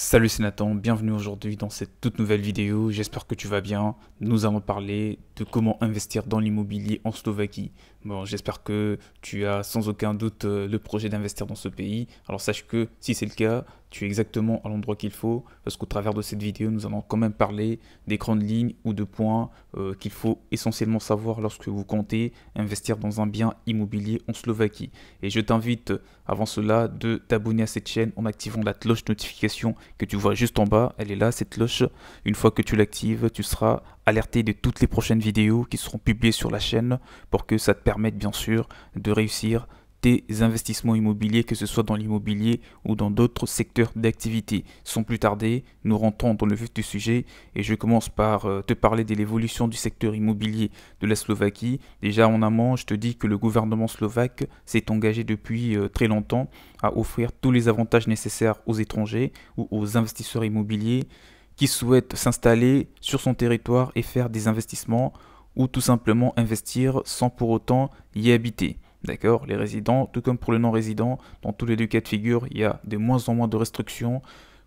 Salut c'est Nathan, bienvenue aujourd'hui dans cette toute nouvelle vidéo, j'espère que tu vas bien. Nous allons parler de comment investir dans l'immobilier en Slovaquie. Bon, j'espère que tu as sans aucun doute euh, le projet d'investir dans ce pays. Alors sache que si c'est le cas, tu es exactement à l'endroit qu'il faut, parce qu'au travers de cette vidéo, nous allons quand même parler des grandes lignes ou de points euh, qu'il faut essentiellement savoir lorsque vous comptez investir dans un bien immobilier en Slovaquie. Et je t'invite avant cela de t'abonner à cette chaîne en activant la cloche notification que tu vois juste en bas. Elle est là, cette cloche. Une fois que tu l'actives, tu seras alerté de toutes les prochaines vidéos qui seront publiées sur la chaîne pour que ça te permette bien sûr de réussir des investissements immobiliers, que ce soit dans l'immobilier ou dans d'autres secteurs d'activité. Sans plus tarder, nous rentrons dans le vif du sujet et je commence par euh, te parler de l'évolution du secteur immobilier de la Slovaquie. Déjà en amont, je te dis que le gouvernement slovaque s'est engagé depuis euh, très longtemps à offrir tous les avantages nécessaires aux étrangers ou aux investisseurs immobiliers qui souhaitent s'installer sur son territoire et faire des investissements ou tout simplement investir sans pour autant y habiter. D'accord Les résidents, tout comme pour le non résident dans tous les deux cas de figure, il y a de moins en moins de restrictions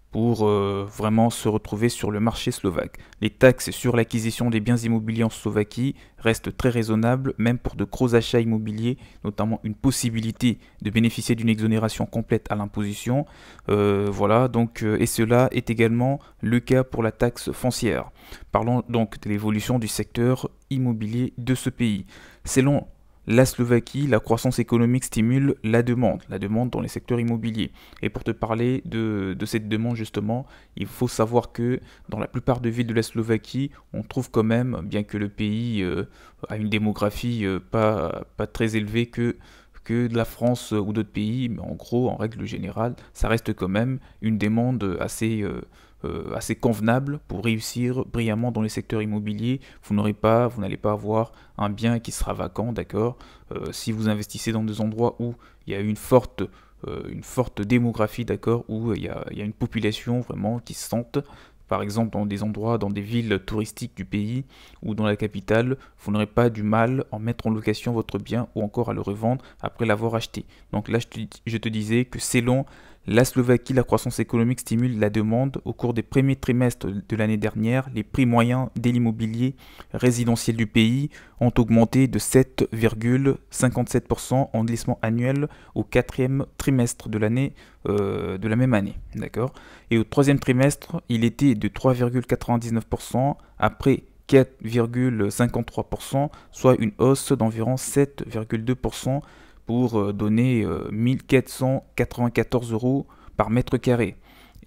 pour euh, vraiment se retrouver sur le marché slovaque. Les taxes sur l'acquisition des biens immobiliers en Slovaquie restent très raisonnables, même pour de gros achats immobiliers, notamment une possibilité de bénéficier d'une exonération complète à l'imposition. Euh, voilà, donc, euh, et cela est également le cas pour la taxe foncière. Parlons donc de l'évolution du secteur immobilier de ce pays. Selon la Slovaquie, la croissance économique stimule la demande, la demande dans les secteurs immobiliers. Et pour te parler de, cette demande justement, il faut savoir que dans la plupart des villes de la Slovaquie, on trouve quand même, bien que le pays euh, a une démographie euh, pas, pas très élevée que que de la France ou d'autres pays, mais en gros, en règle générale, ça reste quand même une demande assez, euh, euh, assez convenable pour réussir brillamment dans les secteurs immobiliers. Vous n'aurez pas, vous n'allez pas avoir un bien qui sera vacant, d'accord euh, Si vous investissez dans des endroits où il y a une forte euh, une forte démographie, d'accord, où il y, a, une population vraiment qui se sente, par exemple dans des endroits, dans des villes touristiques du pays ou dans la capitale, vous n'aurez pas du mal à mettre en location votre bien ou encore à le revendre après l'avoir acheté. Donc là, je te, je te disais que c'est long la Slovaquie, la croissance économique stimule la demande. Au cours des premiers trimestres de l'année dernière, les prix moyens de l'immobilier résidentiel du pays ont augmenté de 7,57% en glissement annuel au quatrième trimestre de l'année euh, de la même année. D'accord Et au troisième trimestre, il était de 3,99% après 4,53%, soit une hausse d'environ 7,2% pour euh, donner 1494 euh, euros par mètre carré.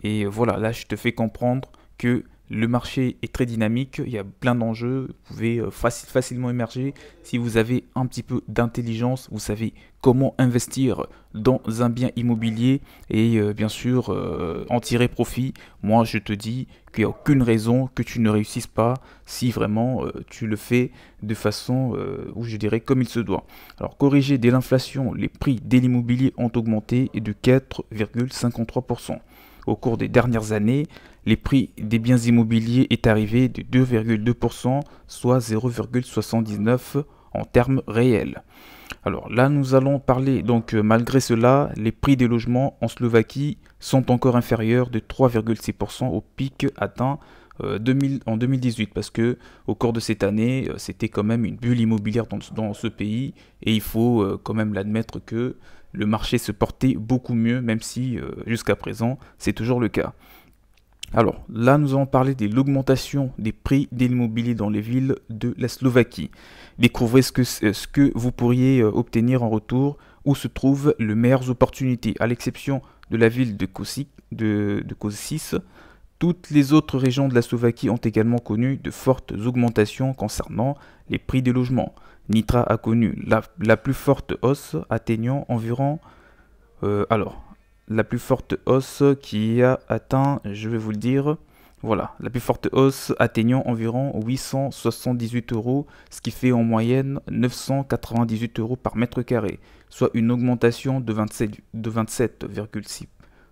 Et voilà, là je te fais comprendre que le marché est très dynamique, il y a plein d'enjeux, vous pouvez euh, facilement émerger. Si vous avez un petit peu d'intelligence, vous savez comment investir dans un bien immobilier et euh, bien sûr euh, en tirer profit. Moi, je te dis qu'il n'y a aucune raison que tu ne réussisses pas si vraiment tu le fais de façon, où je dirais, comme il se doit. Alors, corriger dès l'inflation, les prix de l'immobilier ont augmenté de 4,53% au cours des dernières années, les prix des biens immobiliers est arrivé de 2,2%, soit 0,79 en termes réels. Alors là, nous allons parler, donc euh, malgré cela, les prix des logements en Slovaquie sont encore inférieurs de 3,6% au pic atteint euh, en 2018 parce que au cours de cette année euh, c'était quand même une bulle immobilière dans, ce pays et il faut quand même l'admettre que le marché se portait beaucoup mieux, même si euh, jusqu'à présent c'est toujours le cas. Alors là, nous allons parler de l'augmentation des prix de l'immobilier dans les villes de la Slovaquie. Découvrez ce que, euh, ce que vous pourriez euh, obtenir en retour, où se trouvent les meilleures opportunités, à l'exception de la ville de Košice, toutes les autres régions de la Slovaquie ont également connu de fortes augmentations concernant les prix des logements. Nitra a connu la, plus forte hausse, atteignant environ... Euh, alors, la plus forte hausse qui a atteint, je vais vous le dire, voilà, la plus forte hausse atteignant environ 878 euros, ce qui fait en moyenne 998 euros par mètre carré, soit une augmentation de 27,6%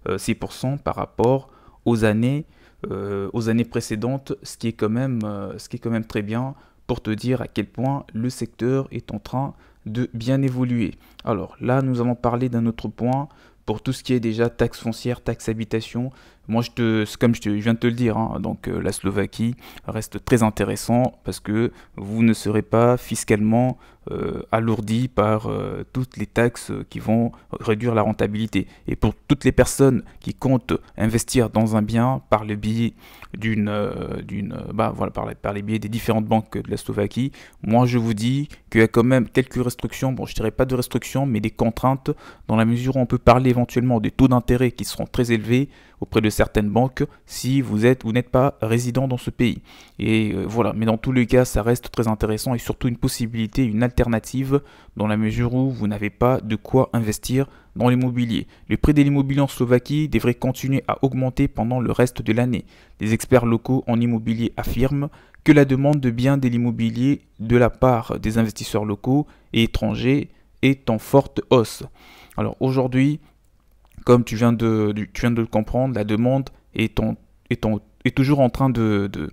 euh, par rapport aux années, euh, aux années précédentes, ce qui est quand même, ce qui est quand même très bien te dire à quel point le secteur est en train de bien évoluer. Alors là, nous avons parlé d'un autre point pour tout ce qui est déjà taxe foncière, taxe habitation, moi, je te, comme je, viens de te le dire, hein. donc euh, la Slovaquie reste très intéressant parce que vous ne serez pas fiscalement euh, alourdi par euh, toutes les taxes qui vont réduire la rentabilité. Et pour toutes les personnes qui comptent investir dans un bien par le biais d'une, d'une, bah, voilà, par, les biais des différentes banques de la Slovaquie, moi je vous dis qu'il y a quand même quelques restrictions. Bon, je dirais pas de restrictions, mais des contraintes dans la mesure où on peut parler éventuellement des taux d'intérêt qui seront très élevés auprès de certaines banques si vous êtes ou n'êtes pas résident dans ce pays. Et euh, voilà, mais dans tous les cas, ça reste très intéressant et surtout une possibilité, une alternative dans la mesure où vous n'avez pas de quoi investir dans l'immobilier. Le prix de l'immobilier en Slovaquie devrait continuer à augmenter pendant le reste de l'année. Les experts locaux en immobilier affirment que la demande de biens de l'immobilier de la part des investisseurs locaux et étrangers est en forte hausse. Alors aujourd'hui, comme tu viens de, tu viens de le comprendre, la demande est, est toujours en train de, euh,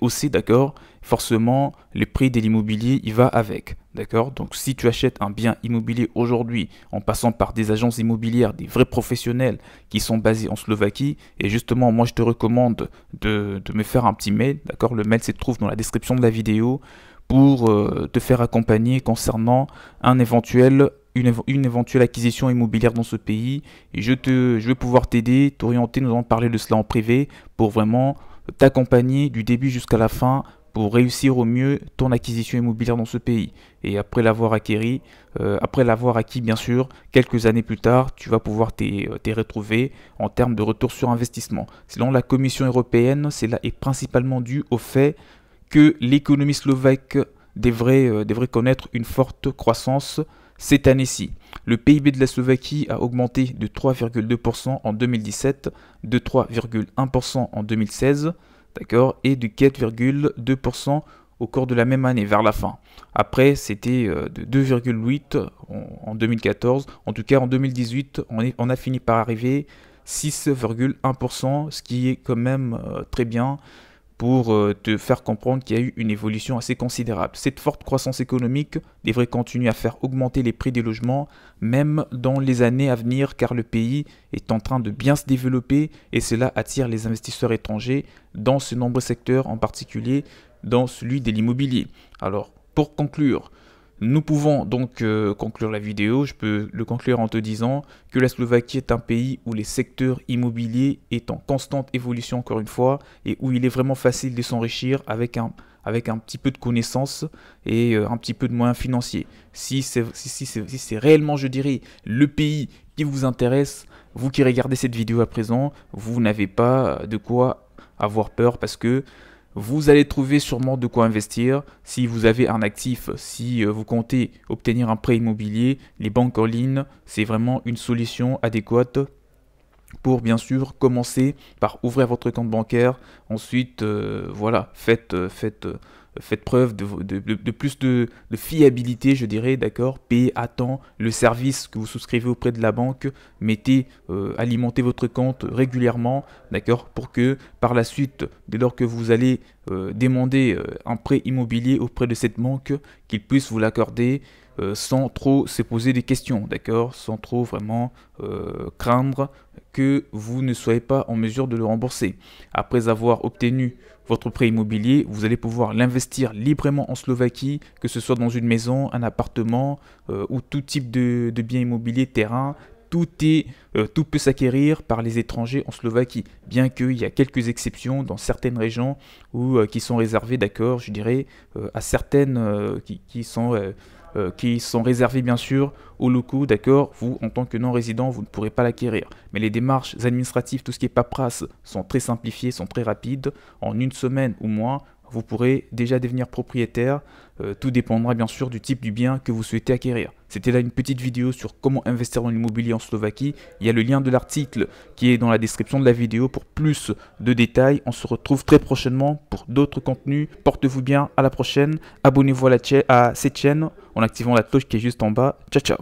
hausser, d'accord Forcément, le prix de l'immobilier, il va avec, d'accord Donc, si tu achètes un bien immobilier aujourd'hui, en passant par des agences immobilières, des vrais professionnels qui sont basés en Slovaquie, et justement, moi, je te recommande de, de me faire un petit mail, d'accord Le mail se trouve dans la description de la vidéo pour euh, te faire accompagner concernant un éventuel une, éventuelle acquisition immobilière dans ce pays. Et je, te, je vais pouvoir t'aider, t'orienter, nous allons parler de cela en privé pour vraiment t'accompagner du début jusqu'à la fin pour réussir au mieux ton acquisition immobilière dans ce pays. Et après l'avoir acquéri, euh, après l'avoir acquis bien sûr, quelques années plus tard, tu vas pouvoir euh, t'y retrouver en termes de retour sur investissement. Selon la Commission européenne, cela est principalement dû au fait que l'économie slovaque devrait, euh, devrait connaître une forte croissance cette année-ci. Le PIB de la Slovaquie a augmenté de 3,2% en 2017, de 3,1% en 2016, d'accord, et de 4,2% au cours de la même année, vers la fin. Après, c'était euh, de 2,8 en 2014. En tout cas, en 2018, on, a fini par arriver 6,1%, ce qui est quand même euh, très bien pour euh, te faire comprendre qu'il y a eu une évolution assez considérable. Cette forte croissance économique devrait continuer à faire augmenter les prix des logements, même dans les années à venir, car le pays est en train de bien se développer et cela attire les investisseurs étrangers dans ce nombreux secteurs, en particulier dans celui de l'immobilier. Alors, pour conclure, nous pouvons donc euh, conclure la vidéo, je peux le conclure en te disant que la Slovaquie est un pays où les secteurs immobiliers est en constante évolution encore une fois et où il est vraiment facile de s'enrichir avec un, avec un petit peu de connaissances et euh, un petit peu de moyens financiers. Si c'est si, réellement, je dirais, le pays qui vous intéresse, vous qui regardez cette vidéo à présent, vous n'avez pas de quoi avoir peur parce que vous allez trouver sûrement de quoi investir. Si vous avez un actif, si euh, vous comptez obtenir un prêt immobilier, les banques en ligne, c'est vraiment une solution adéquate pour bien sûr commencer par ouvrir votre compte bancaire. Ensuite, euh, voilà, faites, euh, faites, faites preuve de, plus de, fiabilité, je dirais, d'accord Payez à temps le service que vous souscrivez auprès de la banque, mettez, euh, alimentez votre compte régulièrement, d'accord Pour que par la suite, dès lors que vous allez euh, demander euh, un prêt immobilier auprès de cette banque, qu'il puisse vous l'accorder euh, sans trop se poser des questions, d'accord Sans trop vraiment euh, craindre que vous ne soyez pas en mesure de le rembourser. Après avoir obtenu votre prêt immobilier, vous allez pouvoir l'investir librement en Slovaquie, que ce soit dans une maison, un appartement euh, ou tout type de, de bien immobilier, terrain, tout, est, tout peut s'acquérir par les étrangers en Slovaquie, bien qu'il y a quelques exceptions dans certaines régions ou qui sont réservées, d'accord, je dirais, à certaines qui, sont euh, qui sont réservés bien sûr aux locaux, d'accord Vous, en tant que non-résident, vous ne pourrez pas l'acquérir. Mais les démarches administratives, tout ce qui est paperasse, sont très simplifiées, sont très rapides. En une semaine ou moins, vous pourrez déjà devenir propriétaire. Euh, tout dépendra bien sûr du type du bien que vous souhaitez acquérir. C'était là une petite vidéo sur comment investir dans l'immobilier en Slovaquie. Il y a le lien de l'article qui est dans la description de la vidéo pour plus de détails. On se retrouve très prochainement pour d'autres contenus. Portez-vous bien, à la prochaine. Abonnez-vous à cette chaîne en activant la cloche qui est juste en bas. Ciao ciao